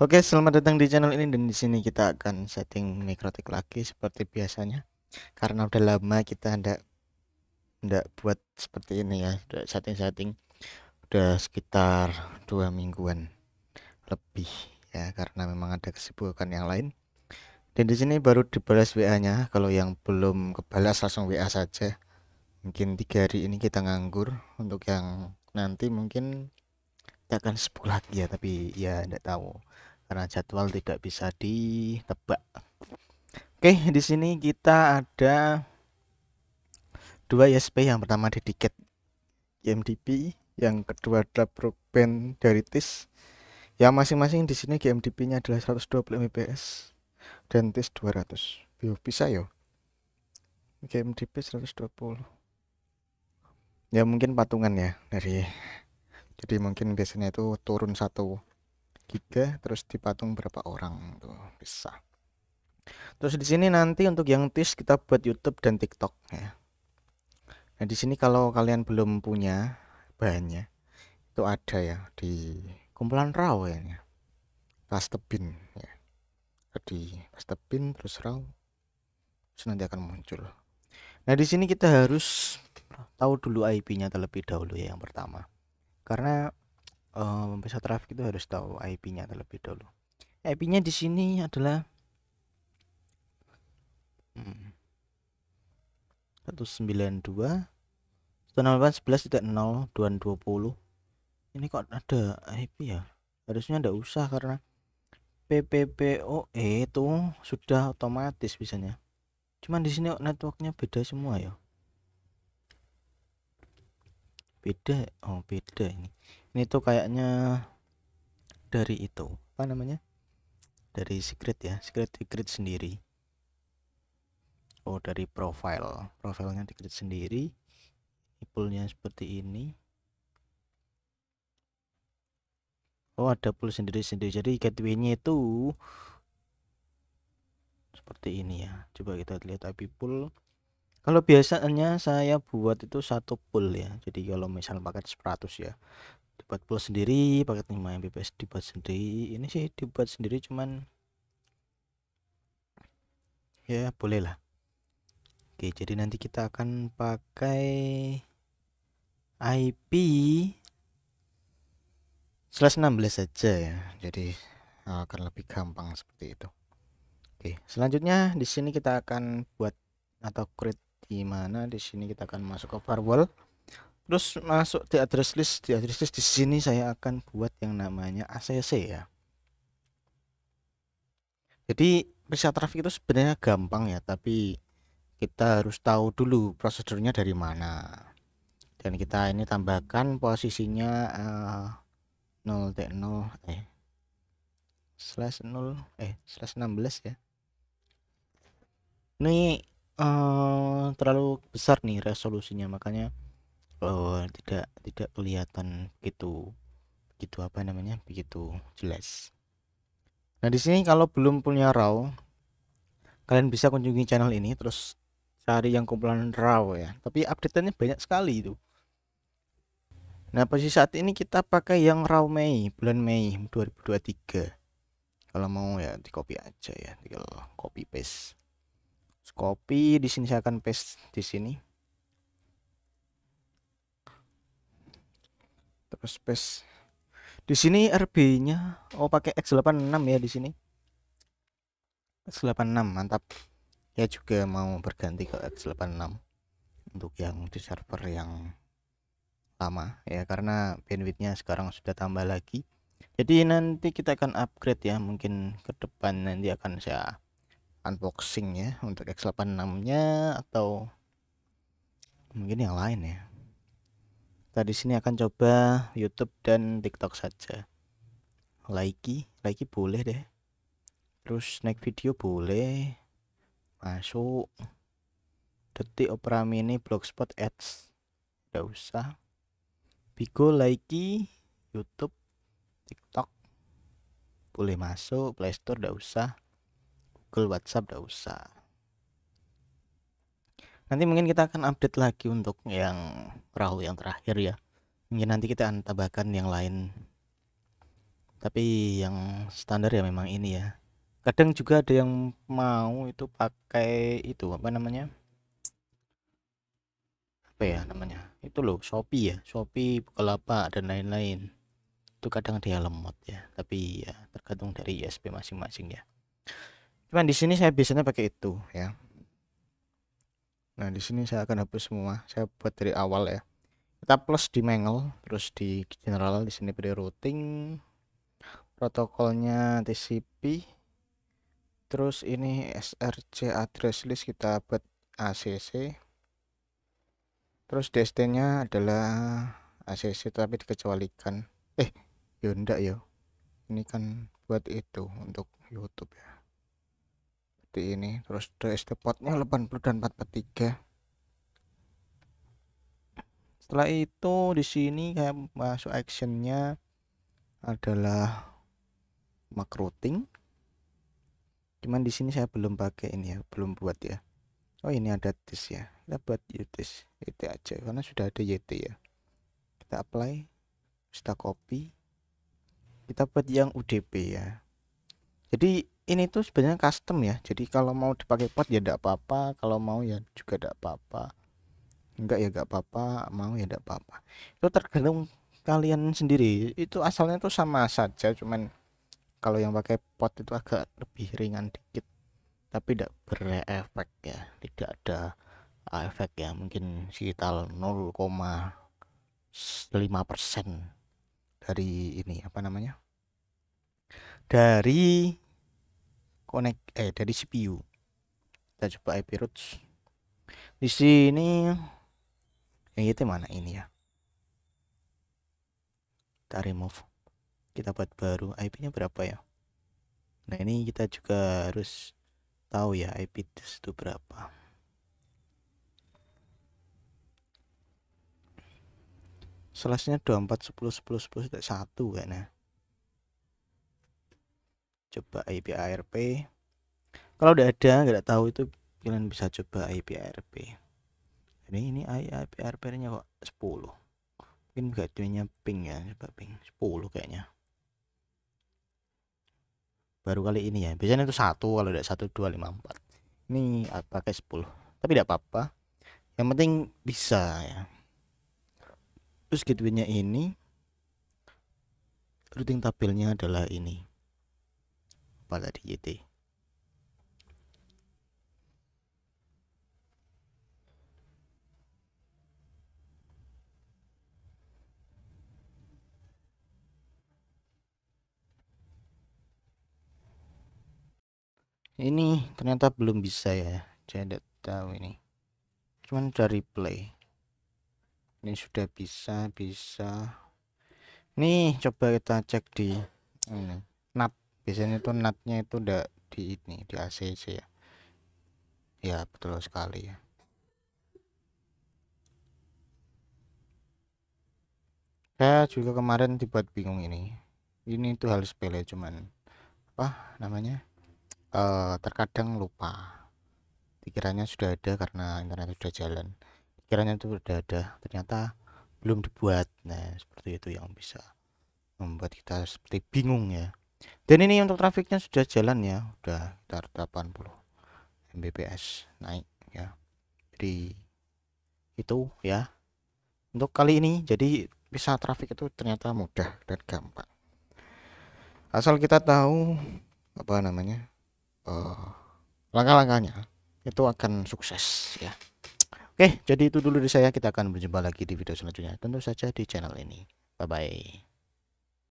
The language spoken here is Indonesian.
Oke, selamat datang di channel ini dan di sini kita akan setting mikrotik lagi seperti biasanya. Karena udah lama kita ndak ndak buat seperti ini ya, setting-setting udah sekitar dua mingguan lebih ya karena memang ada kesibukan yang lain. Dan di sini baru dibalas WA-nya. Kalau yang belum kebalas langsung WA saja. Mungkin tiga hari ini kita nganggur untuk yang nanti mungkin akan sepuluh lagi ya tapi ya tidak tahu karena jadwal tidak bisa ditebak oke di sini kita ada dua SP yang pertama dedicated GMDP yang kedua adalah broadband dari TIS yang masing-masing di sini GMDP nya adalah 120 Mbps dan TIS 200 Bio bisa yo GMDP 120 ya mungkin patungan ya dari jadi mungkin biasanya itu turun satu giga terus dipatung berapa orang tuh bisa terus di sini nanti untuk yang tis kita buat YouTube dan TikTok ya nah di sini kalau kalian belum punya bahannya itu ada ya di kumpulan raw ya pastebin ya pas pastebin terus raw terus nanti akan muncul nah di sini kita harus tahu dulu IP-nya terlebih dahulu ya yang pertama karena um, eh, pesawat traffic itu harus tahu IP-nya terlebih dahulu IP-nya di sini adalah hmm. satu sembilan dua delapan sebelas nol hmm, dua puluh. ini kok ada IP ya harusnya ndak usah karena PPPoE itu sudah otomatis bisanya cuman di sini networknya beda semua ya beda oh beda ini ini tuh kayaknya dari itu apa namanya dari secret ya secret secret sendiri oh dari profile profilnya secret sendiri pullnya seperti ini oh ada pool sendiri-sendiri jadi gatewaynya nya itu seperti ini ya coba kita lihat tapi pool kalau biasanya saya buat itu satu pool ya. Jadi kalau misal paket 100 ya. Dibuat pool sendiri, paket 5 Mbps dibuat sendiri. Ini sih dibuat sendiri cuman ya boleh lah. Oke, jadi nanti kita akan pakai IP slash 16 saja ya. Jadi eh, akan lebih gampang seperti itu. Oke, selanjutnya di sini kita akan buat atau create di mana di sini kita akan masuk ke firewall terus masuk di address list di address list di sini saya akan buat yang namanya ACC ya jadi periksa traffic itu sebenarnya gampang ya tapi kita harus tahu dulu prosedurnya dari mana dan kita ini tambahkan posisinya uh, eh, 0 eh slash 0 eh slash 16 ya ini uh, terlalu besar nih resolusinya makanya uh, tidak tidak kelihatan gitu gitu apa namanya begitu jelas nah di sini kalau belum punya raw kalian bisa kunjungi channel ini terus cari yang kumpulan raw ya tapi updateannya banyak sekali itu Nah posisi saat ini kita pakai yang raw Mei bulan Mei 2023 kalau mau ya di copy aja ya tinggal copy paste copy di sini saya akan paste di sini terus paste di sini RB-nya oh pakai X86 ya di sini X86 mantap ya juga mau berganti ke X86 untuk yang di server yang lama ya karena bandwidthnya sekarang sudah tambah lagi jadi nanti kita akan upgrade ya mungkin ke depan nanti akan saya unboxing ya untuk X86 nya atau mungkin yang lain ya kita di sini akan coba YouTube dan TikTok saja like like boleh deh terus naik video boleh masuk detik opera mini blogspot ads udah usah bigo like YouTube TikTok boleh masuk Playstore udah usah Google WhatsApp udah usah nanti mungkin kita akan update lagi untuk yang perahu yang terakhir ya mungkin nanti kita akan tambahkan yang lain tapi yang standar ya memang ini ya kadang juga ada yang mau itu pakai itu apa namanya apa ya namanya itu loh Shopee ya Shopee Bukalapak dan lain-lain itu kadang ada yang lemot ya tapi ya tergantung dari ISP masing-masing ya cuman di sini saya biasanya pakai itu ya nah di sini saya akan hapus semua saya buat dari awal ya kita plus di mangle terus di general di sini beri routing protokolnya TCP terus ini src address list kita buat ACC terus DST nya adalah ACC tapi dikecualikan eh Yunda ya, ini kan buat itu untuk YouTube ya seperti ini terus DST potnya 80 dan 43 setelah itu di sini kayak masuk actionnya adalah macroting cuman di sini saya belum pakai ini ya belum buat ya oh ini ada tis ya kita buat utis YT aja karena sudah ada YT ya kita apply kita copy kita buat yang UDP ya jadi ini tuh sebenarnya custom ya jadi kalau mau dipakai pot ya tidak apa-apa kalau mau ya juga tidak apa-apa enggak ya enggak apa-apa mau ya enggak apa-apa itu tergantung kalian sendiri itu asalnya tuh sama saja cuman kalau yang pakai pot itu agak lebih ringan dikit tapi tidak berefek ya tidak ada efek ya mungkin sekitar 0,5 persen dari ini apa namanya dari konek eh dari CPU kita coba IP routes di sini yang itu mana ini ya kita remove kita buat baru IP nya berapa ya nah ini kita juga harus tahu ya IP itu berapa selasnya 24 10 10 10 1 kayaknya coba IP ARP kalau udah ada nggak tahu itu kalian bisa coba IP ARP ini ini IP ARP nya kok 10 mungkin gateway ping ya coba ping 10 kayaknya baru kali ini ya biasanya itu satu kalau udah satu dua lima empat ini pakai 10 tapi tidak apa-apa yang penting bisa ya terus gateway-nya ini routing tabelnya adalah ini apa tadi Ini ternyata belum bisa ya. Saya tidak tahu ini. Cuman dari play. Ini sudah bisa, bisa. Nih, coba kita cek di ini. Nap biasanya itu natnya itu ndak di ini di ACC ya ya betul sekali ya saya juga kemarin dibuat bingung ini ini itu hal sepele cuman apa namanya e, terkadang lupa pikirannya sudah ada karena internet sudah jalan pikirannya itu sudah ada ternyata belum dibuat nah seperti itu yang bisa membuat kita seperti bingung ya dan ini untuk trafiknya sudah jalan ya udah sekitar 80 Mbps naik ya jadi itu ya untuk kali ini jadi bisa trafik itu ternyata mudah dan gampang asal kita tahu apa namanya uh, langkah-langkahnya itu akan sukses ya oke jadi itu dulu dari saya kita akan berjumpa lagi di video selanjutnya tentu saja di channel ini bye bye